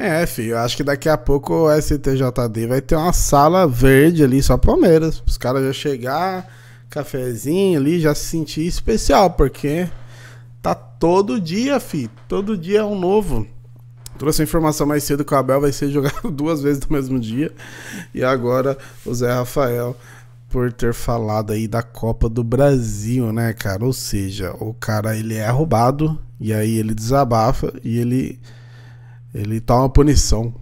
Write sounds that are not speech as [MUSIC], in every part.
É, filho, eu acho que daqui a pouco o STJD vai ter uma sala verde ali só Palmeiras. Os caras já chegar, cafezinho ali, já se sentir especial, porque tá todo dia, filho. Todo dia é um novo. Trouxe a informação mais cedo que o Abel vai ser [LAUGHS] jogado duas vezes no mesmo dia. E agora o Zé Rafael por ter falado aí da Copa do Brasil, né, cara? Ou seja, o cara ele é roubado e aí ele desabafa e ele ele tá uma punição.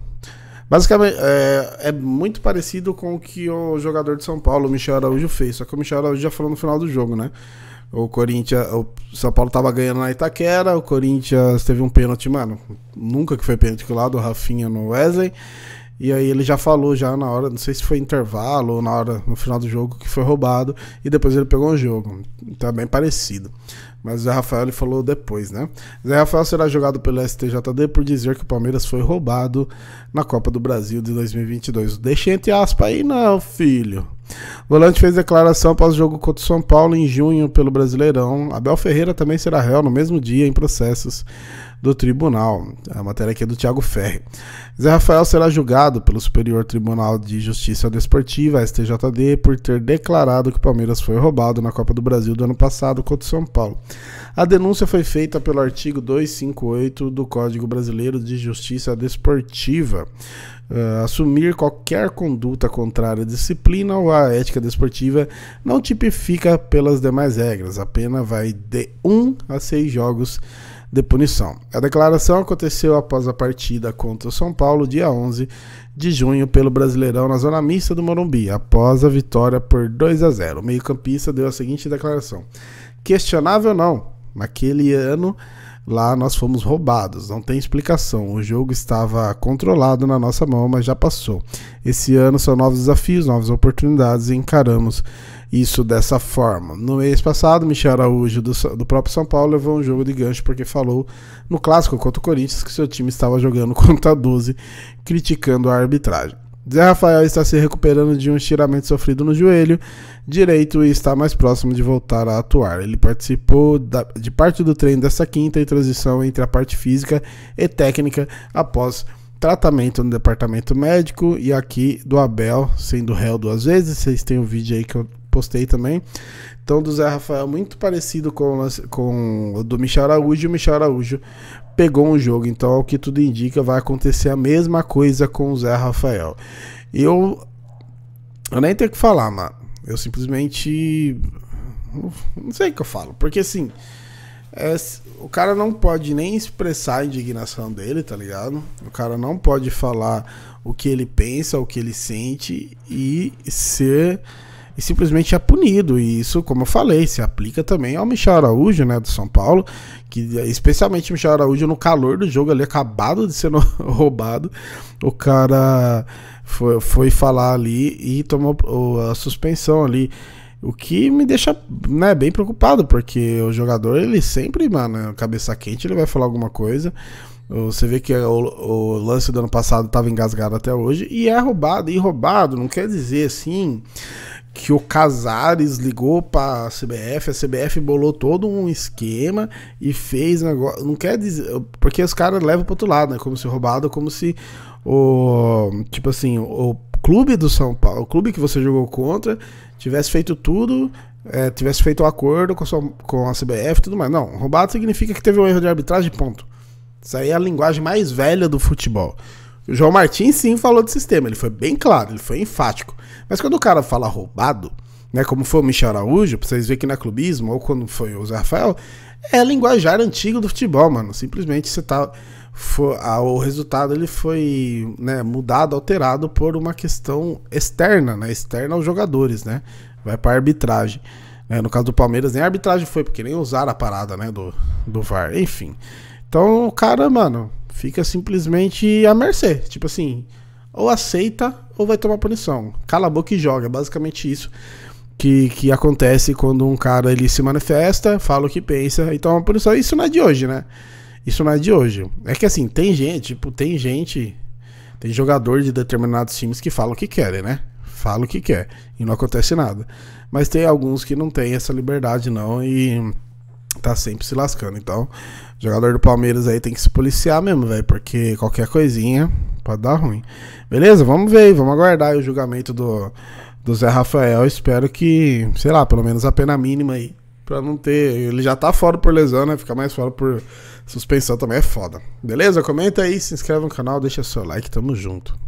Basicamente, é, é, muito parecido com o que o jogador de São Paulo, o Michel Araújo, fez. Só que o Michel Araújo já falou no final do jogo, né? O Corinthians, o São Paulo tava ganhando na Itaquera, o Corinthians teve um pênalti, mano. Nunca que foi pênalti lá lado, Rafinha no Wesley. E aí ele já falou já na hora, não sei se foi intervalo ou na hora, no final do jogo, que foi roubado. E depois ele pegou um jogo. é bem parecido. Mas o Zé Rafael ele falou depois, né? Zé Rafael será jogado pelo STJD por dizer que o Palmeiras foi roubado na Copa do Brasil de 2022. Deixa entre aspas aí não, filho. Volante fez declaração após o jogo contra o São Paulo em junho pelo Brasileirão. Abel Ferreira também será réu no mesmo dia em processos do tribunal. A matéria aqui é do Thiago Ferre. Zé Rafael será julgado pelo Superior Tribunal de Justiça Desportiva, STJD, por ter declarado que o Palmeiras foi roubado na Copa do Brasil do ano passado contra o São Paulo. A denúncia foi feita pelo artigo 258 do Código Brasileiro de Justiça Desportiva. Uh, assumir qualquer conduta contrária à disciplina ou à ética desportiva não tipifica pelas demais regras. A pena vai de 1 um a 6 jogos de punição. A declaração aconteceu após a partida contra o São Paulo, dia 11 de junho, pelo Brasileirão na Zona Mista do Morumbi, após a vitória por 2 a 0. O meio-campista deu a seguinte declaração: Questionável não. Naquele ano, lá nós fomos roubados, não tem explicação. O jogo estava controlado na nossa mão, mas já passou. Esse ano são novos desafios, novas oportunidades e encaramos isso dessa forma. No mês passado, Michel Araújo, do, do próprio São Paulo, levou um jogo de gancho porque falou no clássico contra o Corinthians que seu time estava jogando [LAUGHS] contra 12, criticando a arbitragem. Zé Rafael está se recuperando de um estiramento sofrido no joelho direito e está mais próximo de voltar a atuar. Ele participou da, de parte do treino dessa quinta e transição entre a parte física e técnica após tratamento no departamento médico. E aqui do Abel, sendo réu duas vezes, vocês têm o um vídeo aí que eu postei também. Então, do Zé Rafael, muito parecido com, com o do Michel Araújo. E o Michel Araújo pegou um jogo. Então, ao que tudo indica, vai acontecer a mesma coisa com o Zé Rafael. Eu, eu nem tenho o que falar, mano. Eu simplesmente. Não sei o que eu falo. Porque assim. É, o cara não pode nem expressar a indignação dele, tá ligado? O cara não pode falar o que ele pensa, o que ele sente e ser e simplesmente é punido. E isso, como eu falei, se aplica também ao Michel Araújo, né, do São Paulo, que especialmente o Michel Araújo no calor do jogo ali, acabado de ser [LAUGHS] roubado, o cara foi, foi falar ali e tomou a suspensão ali. O que me deixa né, bem preocupado, porque o jogador, ele sempre, mano, cabeça quente, ele vai falar alguma coisa. Você vê que o, o, lance do ano passado estava engasgado até hoje e é roubado. E roubado não quer dizer assim que o Casares ligou para a CBF, a CBF bolou todo um esquema e fez negócio. Não quer dizer. Porque os caras levam para outro lado, né? Como se roubado, como se o. Tipo assim, o clube do São Paulo, o clube que você jogou contra, tivesse feito tudo. É, tivesse feito o um acordo com a, sua, com a CBF e tudo mais. Não, roubado significa que teve um erro de arbitragem, ponto. Isso aí é a linguagem mais velha do futebol. O João Martins sim falou de sistema, ele foi bem claro, ele foi enfático. Mas quando o cara fala roubado, né, como foi o Michel Araújo, pra vocês verem que na é clubismo, ou quando foi o Zé Rafael, é linguajar antigo do futebol, mano. Simplesmente você tá. o resultado ele foi né, mudado, alterado por uma questão externa, né? Externa aos jogadores, né? Vai pra arbitragem. Né? No caso do Palmeiras, nem a arbitragem foi, porque nem usaram a parada, né? Do, do VAR. Enfim. Então, o cara, mano, fica simplesmente à mercê. Tipo assim, ou aceita ou vai tomar punição. Cala a boca e joga. É basicamente isso que, que acontece quando um cara ele se manifesta, fala o que pensa e toma punição. Isso não é de hoje, né? Isso não é de hoje. É que assim, tem gente, tipo, tem gente, tem jogador de determinados times que fala o que querem, né? Fala o que quer e não acontece nada. Mas tem alguns que não têm essa liberdade não e tá sempre se lascando. Então, jogador do Palmeiras aí tem que se policiar mesmo, velho, porque qualquer coisinha pode dar ruim. Beleza? Vamos ver, vamos aguardar o julgamento do, do Zé Rafael. Espero que, sei lá, pelo menos a pena mínima aí. Pra não ter. Ele já tá fora por lesão, né? Ficar mais fora por suspensão também é foda. Beleza? Comenta aí, se inscreve no canal, deixa seu like, tamo junto.